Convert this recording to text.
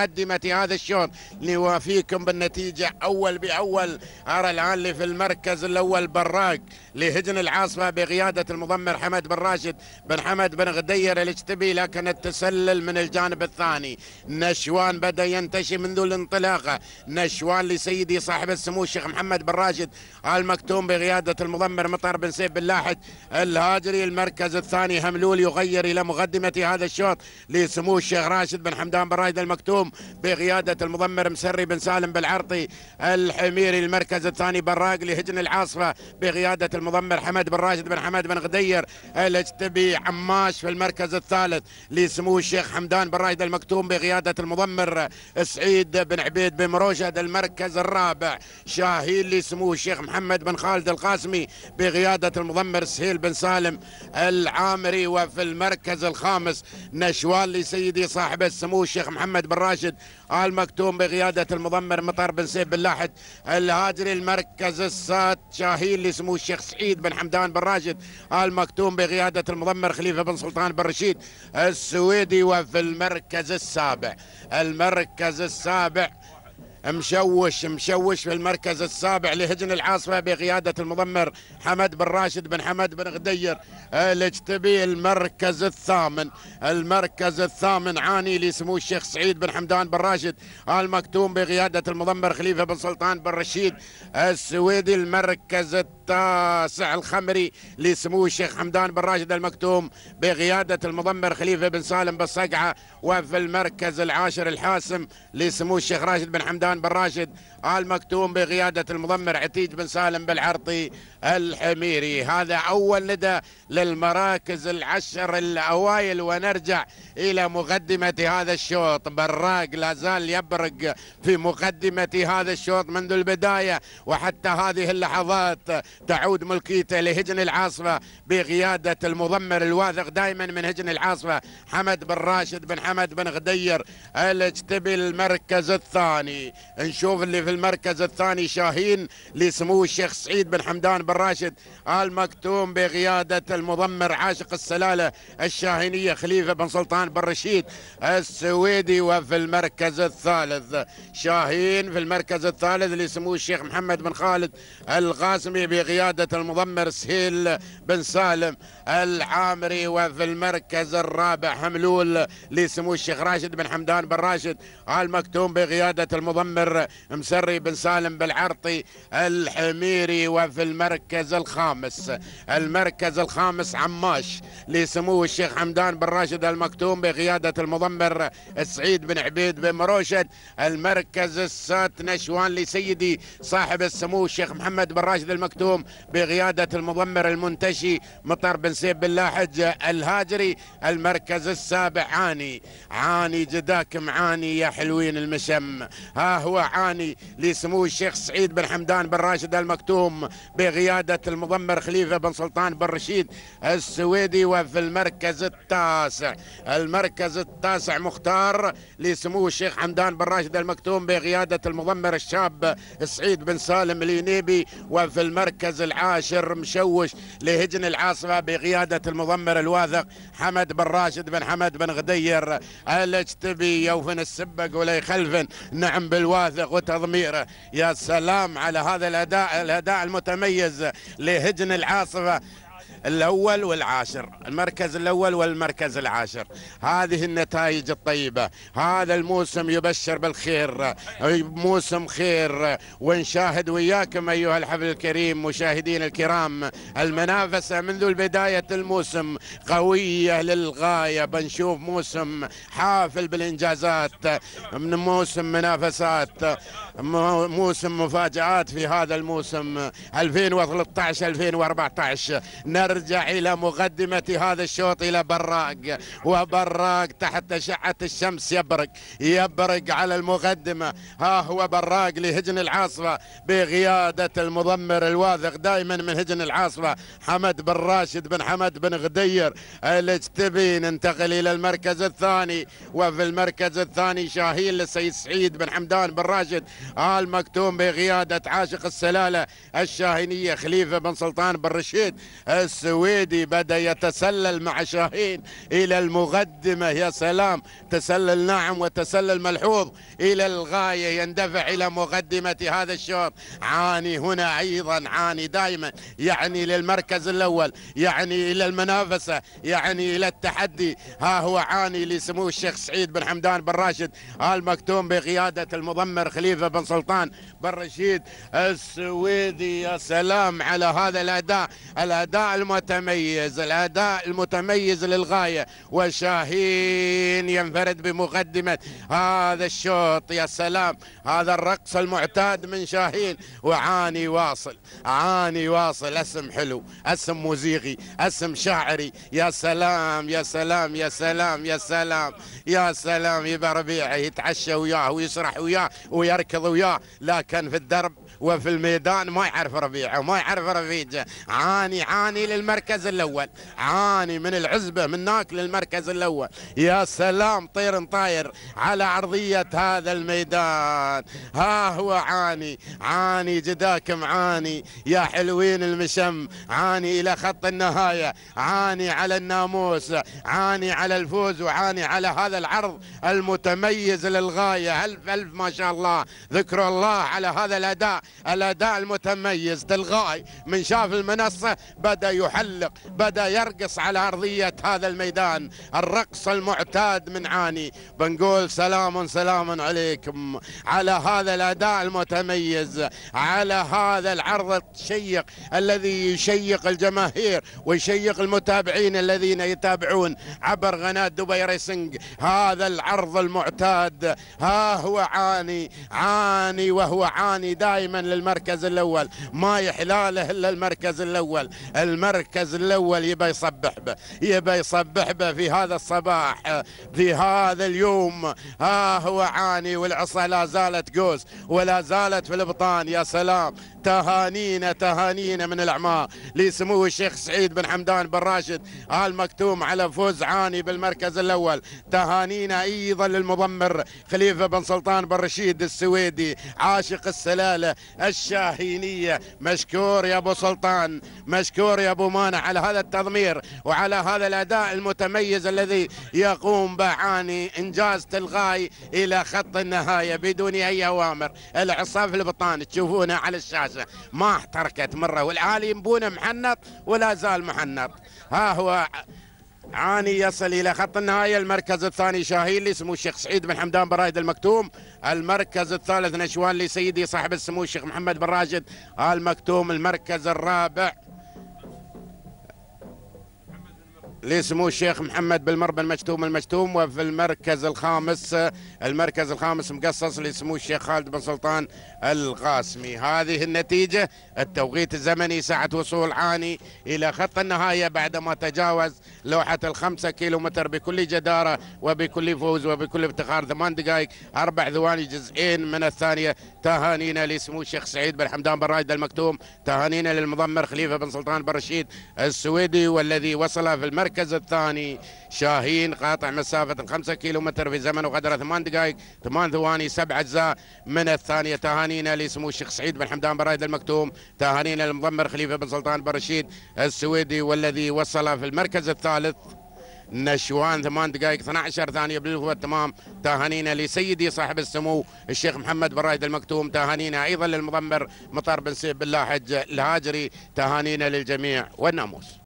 مقدمة هذا الشوط نوافيكم بالنتيجة أول بأول أرى الآن اللي في المركز الأول براق لهجن العاصمة بقيادة المضمر حمد بن راشد بن حمد بن غدير الاجتبي لكن التسلل من الجانب الثاني نشوان بدأ ينتشي منذ الانطلاقة نشوان لسيدي صاحب السمو الشيخ محمد بن راشد المكتوم بقيادة المضمر مطر بن سيف بن لاحد الهاجري المركز الثاني هملول يغير إلى مقدمة هذا الشوط لسمو الشيخ راشد بن حمدان بن راشد المكتوم بقيادة المضمر مسري بن سالم بالعرطي الحميري المركز الثاني براق لهجن العاصفة بقيادة المضمر حمد بن راشد بن حمد بن غدير الاجتبي عماش في المركز الثالث لسمو الشيخ حمدان بن راشد المكتوم بقيادة المضمر سعيد بن عبيد بن مروشد المركز الرابع شاهين لسمو الشيخ محمد بن خالد القاسمي بقيادة المضمر سهيل بن سالم العامري وفي المركز الخامس نشوان لسيدي صاحب السمو الشيخ محمد بن راشد راشد آل مكتوم بقيادة المضمر مطر بن سيف بن لاحد الهاجري المركز السات شاهين لسمو الشيخ سعيد بن حمدان بن راشد آل مكتوم بقيادة المضمر خليفة بن سلطان بن رشيد السويدي وفي المركز السابع المركز السابع مشوش مشوش في المركز السابع لهجن العاصفة بقيادة المضمر حمد بن راشد بن حمد بن غدير الاجتبي المركز الثامن المركز الثامن عاني لسمو الشيخ سعيد بن حمدان بن راشد المكتوم بقيادة المضمر خليفة بن سلطان بن رشيد السويدي المركز التاسع الخمري لسمو الشيخ حمدان بن راشد المكتوم بقيادة المضمر خليفة بن سالم بن صقعة وفي المركز العاشر الحاسم لسمو الشيخ راشد بن حمدان سلطان بن راشد آل مكتوم بقيادة المضمر عتيج بن سالم بالعرطي الحميري هذا أول ندى للمراكز العشر الأوائل ونرجع إلى مقدمة هذا الشوط براق لا زال يبرق في مقدمة هذا الشوط منذ البداية وحتى هذه اللحظات تعود ملكيته لهجن العاصفة بقيادة المضمر الواثق دائما من هجن العاصفة حمد بن راشد بن حمد بن غدير الاجتبي المركز الثاني نشوف اللي في المركز الثاني شاهين لسمو الشيخ سعيد بن حمدان بن راشد آل مكتوم بقيادة المضمر عاشق السلالة الشاهينية خليفة بن سلطان بن رشيد السويدي وفي المركز الثالث شاهين في المركز الثالث لسمو الشيخ محمد بن خالد القاسمي بقيادة المضمر سهيل بن سالم العامري وفي المركز الرابع حملول لسمو الشيخ راشد بن حمدان بن راشد آل مكتوم بقيادة المضمر معمر مسري بن سالم بالعرطي الحميري وفي المركز الخامس المركز الخامس عماش لسمو الشيخ حمدان بن راشد المكتوم بقيادة المضمر سعيد بن عبيد بن مروشد المركز السادس نشوان لسيدي صاحب السمو الشيخ محمد بن راشد المكتوم بقيادة المضمر المنتشي مطر بن سيب بن لاحج الهاجري المركز السابع عاني عاني جداك معاني يا حلوين المشم ها هو عاني لسمو الشيخ سعيد بن حمدان بن راشد المكتوم بقيادة المضمر خليفة بن سلطان بن رشيد السويدي وفي المركز التاسع المركز التاسع مختار لسمو الشيخ حمدان بن راشد المكتوم بقيادة المضمر الشاب سعيد بن سالم الينيبي وفي المركز العاشر مشوش لهجن العاصفة بقيادة المضمر الواثق حمد بن راشد بن حمد بن غدير الاجتبي يوفن السبق ولي خلفن نعم بالو واثق وتضميره يا سلام على هذا الاداء الاداء المتميز لهجن العاصفه الأول والعاشر المركز الأول والمركز العاشر هذه النتائج الطيبة هذا الموسم يبشر بالخير موسم خير ونشاهد وياكم أيها الحفل الكريم مشاهدين الكرام المنافسة منذ البداية الموسم قوية للغاية بنشوف موسم حافل بالإنجازات من موسم منافسات موسم مفاجآت في هذا الموسم 2013 2014 نرى نرجع إلى مقدمة هذا الشوط إلى براق وبراق تحت أشعة الشمس يبرق يبرق على المقدمة ها هو براق لهجن العاصفة بقيادة المضمر الواثق دائما من هجن العاصفة حمد بن راشد بن حمد بن غدير الاجتبي ننتقل إلى المركز الثاني وفي المركز الثاني شاهين للسيد سعيد بن حمدان بن راشد آل مكتوم بقيادة عاشق السلالة الشاهينية خليفة بن سلطان بن رشيد السويدي بدأ يتسلل مع شاهين إلى المقدمة يا سلام تسلل ناعم وتسلل ملحوظ إلى الغاية يندفع إلى مقدمة هذا الشوط عاني هنا أيضا عاني دائما يعني للمركز الأول يعني إلى المنافسة يعني إلى التحدي ها هو عاني لسمو الشيخ سعيد بن حمدان بن راشد آل مكتوم بقيادة المضمر خليفة بن سلطان بن رشيد السويدي يا سلام على هذا الأداء الأداء الم متميز الأداء المتميز للغاية وشاهين ينفرد بمقدمة هذا الشوط يا سلام هذا الرقص المعتاد من شاهين وعاني واصل عاني واصل اسم حلو اسم موسيقي اسم شاعري يا سلام يا سلام يا سلام يا سلام يا سلام يبا ربيعي يتعشى وياه ويسرح وياه ويركض وياه لكن في الدرب وفي الميدان ما يعرف ربيعه ما يعرف رفيجه عاني عاني للمركز الاول عاني من العزبه من هناك للمركز الاول يا سلام طير طاير على عرضيه هذا الميدان ها هو عاني عاني جداكم عاني يا حلوين المشم عاني الى خط النهايه عاني على الناموس عاني على الفوز وعاني على هذا العرض المتميز للغايه الف الف ما شاء الله ذكر الله على هذا الاداء الاداء المتميز تلغاي من شاف المنصه بدا يحلق بدا يرقص على ارضيه هذا الميدان الرقص المعتاد من عاني بنقول سلام سلام عليكم على هذا الاداء المتميز على هذا العرض الشيق الذي يشيق الجماهير ويشيق المتابعين الذين يتابعون عبر قناه دبي ريسنج هذا العرض المعتاد ها هو عاني عاني وهو عاني دائما دائما للمركز الاول ما يحلاله الا المركز الاول المركز الاول يبى يصبح به يبى يصبح به في هذا الصباح في هذا اليوم ها هو عاني والعصا لا زالت قوس ولا زالت في البطان يا سلام تهانينا تهانينا من الأعماء لسمو الشيخ سعيد بن حمدان بن راشد آل مكتوم على فوز عاني بالمركز الأول تهانينا أيضا للمضمر خليفة بن سلطان بن رشيد السويدي عاشق السلالة الشاهينية مشكور يا أبو سلطان مشكور يا أبو مانع على هذا التضمير وعلى هذا الأداء المتميز الذي يقوم بعاني إنجاز تلغاي إلى خط النهاية بدون أي أوامر العصاف البطان تشوفونها على الشاشة ما احتركت مرة والعالي بونا محنط ولا زال محنط ها هو عاني يصل الى خط النهايه المركز الثاني شاهين لسمو الشيخ سعيد بن حمدان بن رايد المكتوم المركز الثالث نشوان لسيدي صاحب السمو الشيخ محمد بن راشد المكتوم المركز الرابع لسمو الشيخ محمد بالمر بن مكتوم المشتوم وفي المركز الخامس المركز الخامس مقصص لسمو الشيخ خالد بن سلطان القاسمي هذه النتيجة التوقيت الزمني ساعة وصول عاني إلى خط النهاية بعدما تجاوز لوحة الخمسة كيلومتر بكل جدارة وبكل فوز وبكل افتخار ثمان دقائق أربع ثواني جزئين من الثانية تهانينا لسمو الشيخ سعيد بن حمدان بن رايد المكتوم تهانينا للمضمر خليفة بن سلطان بن رشيد السويدي والذي وصل في المركز المركز الثاني شاهين قاطع مسافة 5 كيلو متر في زمن وقدره 8 دقائق 8 ثواني 7 أجزاء من الثانية تهانينا لسمو الشيخ سعيد بن حمدان برايد المكتوم تهانينا للمضمر خليفة بن سلطان بن رشيد السويدي والذي وصل في المركز الثالث نشوان ثمان دقائق 12 ثانية بالوفاء تمام تهانينا لسيدي صاحب السمو الشيخ محمد بن رايد المكتوم تهانينا أيضا للمضمر مطار بن سيب لاحج الهاجري تهانينا للجميع والناموس